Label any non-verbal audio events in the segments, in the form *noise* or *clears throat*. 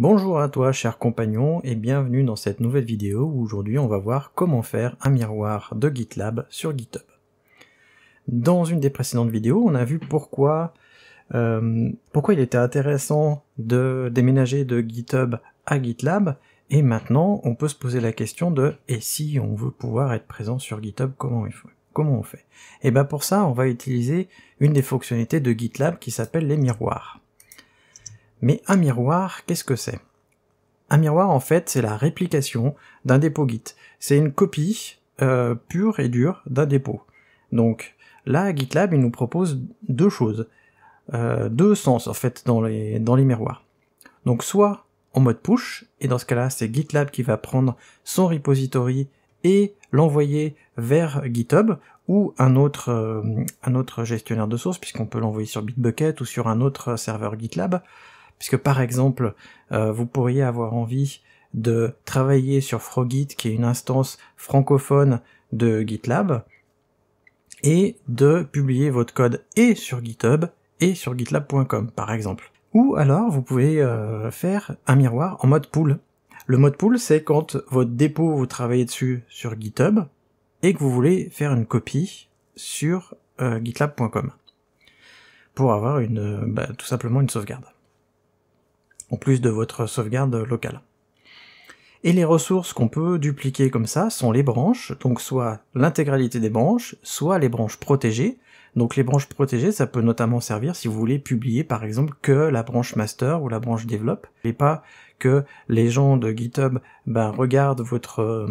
Bonjour à toi cher compagnon et bienvenue dans cette nouvelle vidéo où aujourd'hui on va voir comment faire un miroir de GitLab sur GitHub. Dans une des précédentes vidéos on a vu pourquoi, euh, pourquoi il était intéressant de déménager de GitHub à GitLab et maintenant on peut se poser la question de et si on veut pouvoir être présent sur GitHub comment Comment on fait Et eh bien pour ça on va utiliser une des fonctionnalités de GitLab qui s'appelle les miroirs. Mais un miroir, qu'est-ce que c'est Un miroir, en fait, c'est la réplication d'un dépôt Git. C'est une copie euh, pure et dure d'un dépôt. Donc là, GitLab, il nous propose deux choses, euh, deux sens, en fait, dans les, miroirs. Donc soit en mode push, et dans ce cas-là, c'est GitLab qui va prendre son repository et l'envoyer vers GitHub ou un autre, euh, un autre gestionnaire de source, puisqu'on peut l'envoyer sur Bitbucket ou sur un autre serveur GitLab. Puisque par exemple, euh, vous pourriez avoir envie de travailler sur Frogit, qui est une instance francophone de GitLab, et de publier votre code et sur GitHub et sur gitlab.com par exemple. Ou alors vous pouvez euh, faire un miroir en mode pool. Le mode pool c'est quand votre dépôt vous travaillez dessus sur GitHub et que vous voulez faire une copie sur euh, gitlab.com pour avoir une, bah, tout simplement une sauvegarde en plus de votre sauvegarde locale. Et les ressources qu'on peut dupliquer comme ça sont les branches, donc soit l'intégralité des branches, soit les branches protégées. Donc les branches protégées, ça peut notamment servir si vous voulez publier par exemple que la branche master ou la branche développe, et pas que les gens de GitHub ben, regardent votre, euh,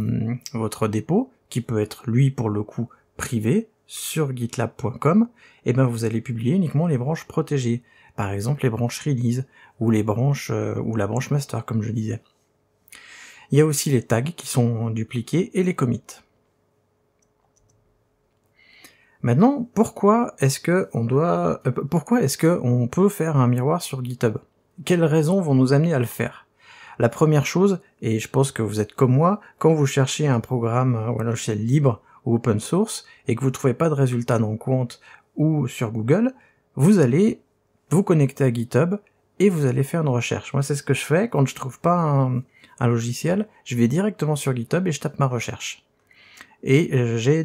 votre dépôt, qui peut être lui pour le coup privé, sur gitlab.com, et ben vous allez publier uniquement les branches protégées par exemple les branches release ou les branches euh, ou la branche master comme je disais. Il y a aussi les tags qui sont dupliqués et les commits. Maintenant, pourquoi est-ce que on doit euh, pourquoi est-ce que on peut faire un miroir sur GitHub Quelles raisons vont nous amener à le faire La première chose, et je pense que vous êtes comme moi, quand vous cherchez un programme euh, ou un logiciel libre ou open source et que vous ne trouvez pas de résultats dans Quant ou sur Google, vous allez vous connectez à GitHub et vous allez faire une recherche. Moi, c'est ce que je fais quand je trouve pas un, logiciel, je vais directement sur GitHub et je tape ma recherche. Et euh,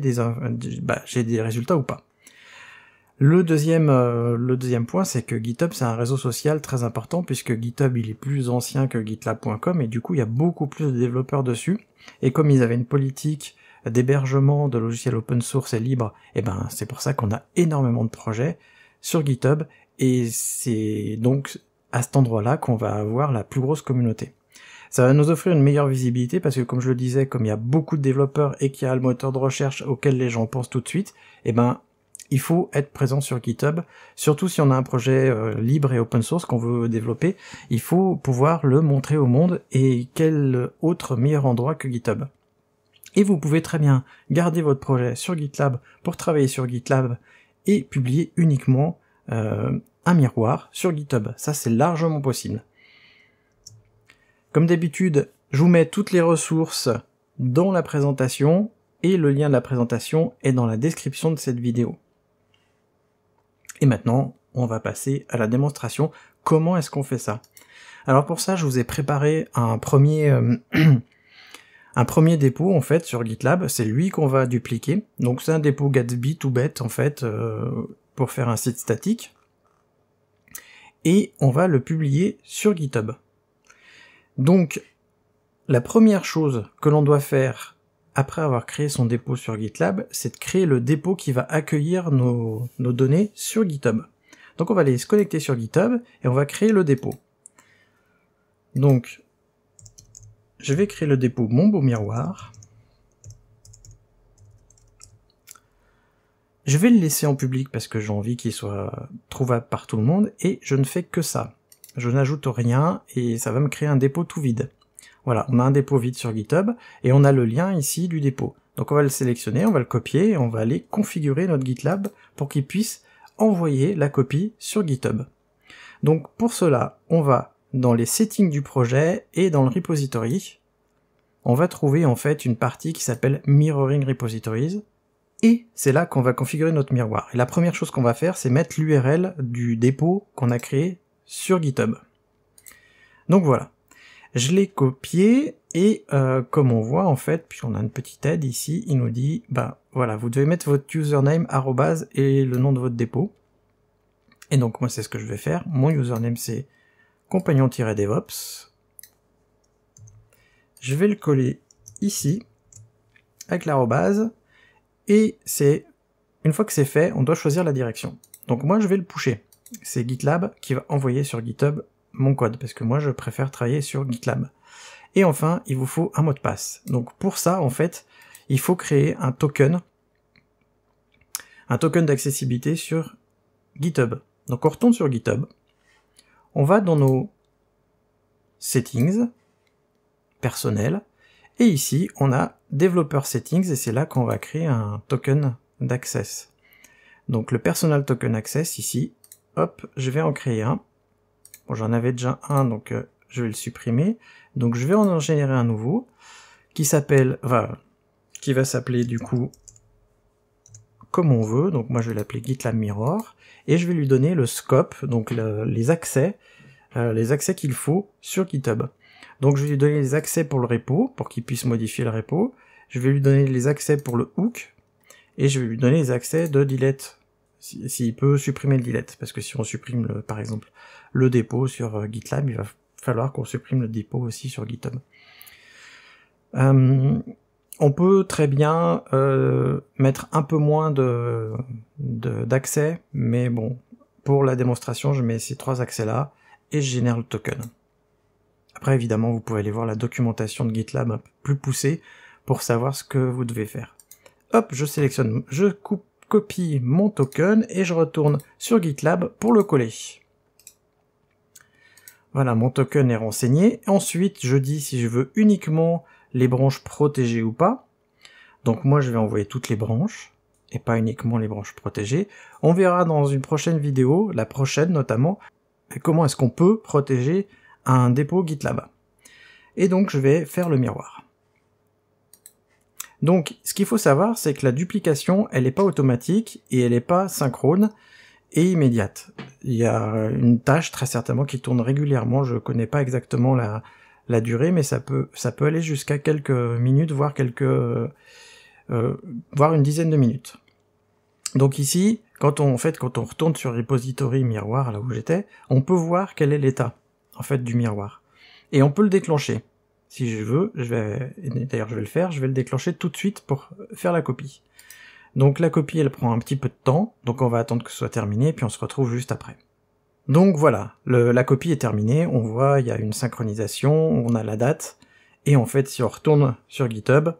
bah, j'ai des, résultats ou pas. Euh, le deuxième, point, c'est que GitHub, c'est un réseau social très important puisque GitHub, il est plus ancien que GitLab.com et du coup, il y a beaucoup plus de développeurs dessus. Et comme ils avaient une politique d'hébergement de logiciels open source et libre, et eh ben, c'est pour ça qu'on a énormément de projets sur GitHub et c'est donc à cet endroit-là qu'on va avoir la plus grosse communauté. Ça va nous offrir une meilleure visibilité parce que comme je le disais, comme il y a beaucoup de développeurs et qu'il y a le moteur de recherche auquel les gens pensent tout de suite, eh ben, il faut être présent sur GitHub, surtout si on a un projet euh, libre et open source qu'on veut développer, il faut pouvoir le montrer au monde et quel autre meilleur endroit que GitHub. Et vous pouvez très bien garder votre projet sur GitLab pour travailler sur GitLab et publier uniquement euh, un miroir sur GitHub. Ça, c'est largement possible. Comme d'habitude, je vous mets toutes les ressources dans la présentation et le lien de la présentation est dans la description de cette vidéo. Et maintenant, on va passer à la démonstration. Comment est-ce qu'on fait ça Alors pour ça, je vous ai préparé un premier, euh, *clears throat* un premier dépôt en fait sur GitLab. C'est lui qu'on va dupliquer. Donc c'est un dépôt Gatsby tout bête en fait. Euh, faire un site statique, et on va le publier sur GitHub. Donc, la première chose que l'on doit faire après avoir créé son dépôt sur GitLab, c'est de créer le dépôt qui va accueillir nos, nos, données sur GitHub. Donc on va aller se connecter sur GitHub et on va créer le dépôt. Donc, je vais créer le dépôt Mon Beau Miroir. Je vais le laisser en public parce que j'ai envie qu'il soit trouvable par tout le monde, et je ne fais que ça. Je n'ajoute rien, et ça va me créer un dépôt tout vide. Voilà, on a un dépôt vide sur GitHub, et on a le lien ici du dépôt. Donc on va le sélectionner, on va le copier, et on va aller configurer notre GitLab pour qu'il puisse envoyer la copie sur GitHub. Donc pour cela, on va dans les settings du projet et dans le repository, on va trouver en fait une partie qui s'appelle Mirroring Repositories, et c'est là qu'on va configurer notre miroir. Et la première chose qu'on va faire, c'est mettre l'URL du dépôt qu'on a créé sur GitHub. Donc voilà, je l'ai copié et euh, comme on voit en fait, puis on a une petite aide ici, il nous dit, bah voilà, vous devez mettre votre username arrobase et le nom de votre dépôt. Et donc moi c'est ce que je vais faire, mon username c'est compagnon-devops. Je vais le coller ici avec l'arrobase et c'est une fois que c'est fait, on doit choisir la direction. Donc moi, je vais le pusher. C'est GitLab qui va envoyer sur GitHub mon code, parce que moi, je préfère travailler sur GitLab. Et enfin, il vous faut un mot de passe. Donc pour ça, en fait, il faut créer un token, un token d'accessibilité sur GitHub. Donc on retourne sur GitHub, on va dans nos settings personnels, et ici on a Developer Settings, et c'est là qu'on va créer un token d'accès Donc le Personal Token Access, ici, hop, je vais en créer un. Bon, j'en avais déjà un, donc euh, je vais le supprimer. Donc je vais en générer un nouveau, qui s'appelle, enfin, qui va s'appeler du coup comme on veut. Donc moi je vais l'appeler GitLab Mirror et je vais lui donner le scope, donc les accès, euh, les accès qu'il faut sur GitHub. Donc je vais lui donner les accès pour le repo, pour qu'il puisse modifier le repo. Je vais lui donner les accès pour le hook, et je vais lui donner les accès de delete, s'il peut supprimer le delete, parce que si on supprime par exemple le dépôt sur euh, GitLab, il va falloir qu'on supprime le dépôt aussi sur GitHub. Hum, on peut très bien euh, mettre un peu moins de d'accès, mais bon, pour la démonstration, je mets ces trois accès-là et je génère le token. Après, évidemment, vous pouvez aller voir la documentation de GitLab plus poussée pour savoir ce que vous devez faire. Hop, je sélectionne, je coupe, copie mon token et je retourne sur GitLab pour le coller. Voilà, mon token est renseigné. Ensuite, je dis si je veux uniquement les branches protégées ou pas. Donc moi, je vais envoyer toutes les branches et pas uniquement les branches protégées. On verra dans une prochaine vidéo, la prochaine notamment, comment est-ce qu'on peut protéger un dépôt GitLab. Et donc je vais faire le miroir. Donc ce qu'il faut savoir, c'est que la duplication, elle n'est pas automatique et elle n'est pas synchrone et immédiate. Il y a une tâche très certainement qui tourne régulièrement, je ne connais pas exactement la, durée, mais ça peut, ça peut aller jusqu'à quelques minutes, voire quelques... Euh, voire une dizaine de minutes. Donc ici, quand on, fait, quand on retourne sur repository miroir, là où j'étais, on peut voir quel est l'état en fait du miroir. Et on peut le déclencher. Si je veux, je vais, d'ailleurs je vais le faire, je vais le déclencher tout de suite pour faire la copie. Donc la copie elle prend un petit peu de temps, donc on va attendre que ce soit terminé, puis on se retrouve juste après. Donc voilà, la copie est terminée, on voit il y a une synchronisation, on a la date, et en fait si on retourne sur GitHub,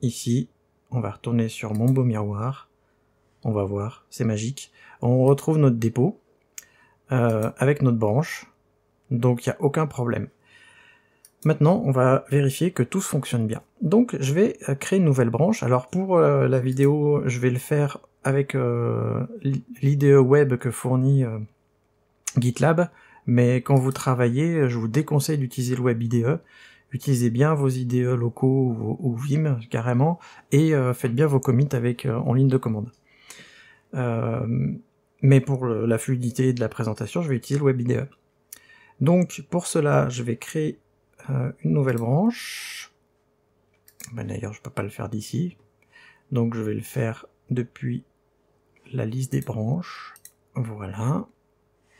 ici, on va retourner sur mon beau miroir, on va voir, c'est magique, on retrouve notre dépôt, euh, avec notre branche, donc il n'y a aucun problème. Maintenant, on va vérifier que tout fonctionne bien. Donc, je vais euh, créer une nouvelle branche. Alors, pour euh, la vidéo, je vais le faire avec l'IDE web que fournit GitLab. Mais quand vous travaillez, je vous déconseille d'utiliser le web IDE. Utilisez bien vos IDE locaux ou, Vim, carrément. Et faites bien vos commits avec, en ligne de commande. Mais pour la fluidité de la présentation, je vais utiliser le Donc pour cela, je vais créer euh, une nouvelle branche. Ben, d'ailleurs, je ne peux pas le faire d'ici. Donc je vais le faire depuis la liste des branches. Voilà.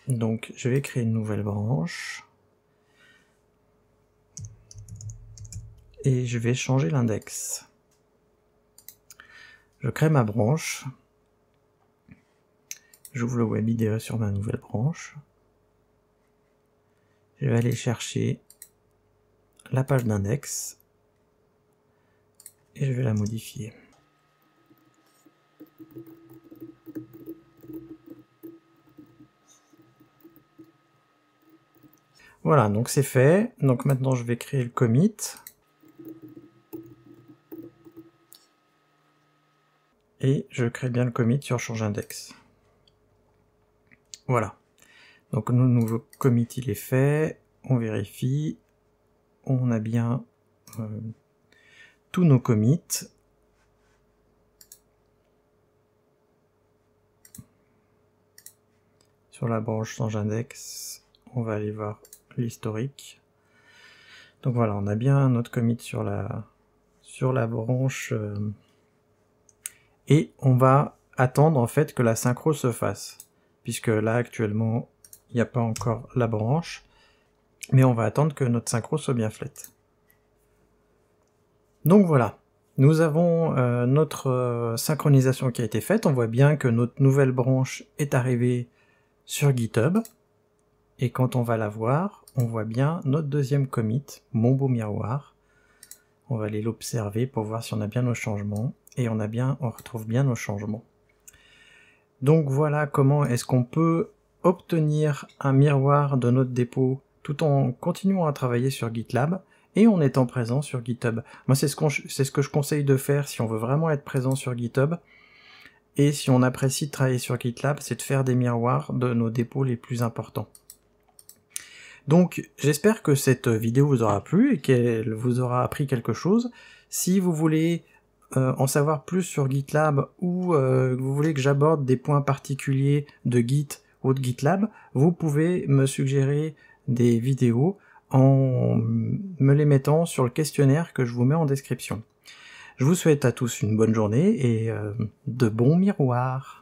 Donc je vais créer une nouvelle branche. Et je vais changer l'index. Je crée ma branche. J'ouvre le web IDE sur ma nouvelle branche. Je vais aller chercher la page d'index et je vais la modifier. Voilà, donc c'est fait. Donc maintenant je vais créer le commit. Et je crée bien le commit sur change index. Voilà. Donc notre nouveau commit il est fait, on vérifie, on a bien euh, tous nos commits. Sur la branche sans index, on va aller voir l'historique. Donc voilà, on a bien notre commit sur la, branche euh, et on va attendre en fait que la synchro se fasse puisque là actuellement il n'y a pas encore la branche, mais on va attendre que notre synchro soit bien faite. Donc voilà, nous avons euh, notre euh, synchronisation qui a été faite, on voit bien que notre nouvelle branche est arrivée sur GitHub, et quand on va la voir, on voit bien notre deuxième commit, mon beau miroir. On va aller l'observer pour voir si on a bien nos changements, et on, a bien, on retrouve bien nos changements. Donc voilà comment est-ce qu'on peut obtenir un miroir de notre dépôt tout en continuant à travailler sur GitLab et en étant présent sur GitHub. Moi c'est ce, ce, que je conseille de faire si on veut vraiment être présent sur GitHub et si on apprécie de travailler sur GitLab, c'est de faire des miroirs de nos dépôts les plus importants. Donc j'espère que cette vidéo vous aura plu et qu'elle vous aura appris quelque chose. Si vous voulez euh, en savoir plus sur GitLab ou euh, vous voulez que j'aborde des points particuliers de Git ou de GitLab, vous pouvez me suggérer des vidéos en me les mettant sur le questionnaire que je vous mets en description. Je vous souhaite à tous une bonne journée et euh, de bons miroirs.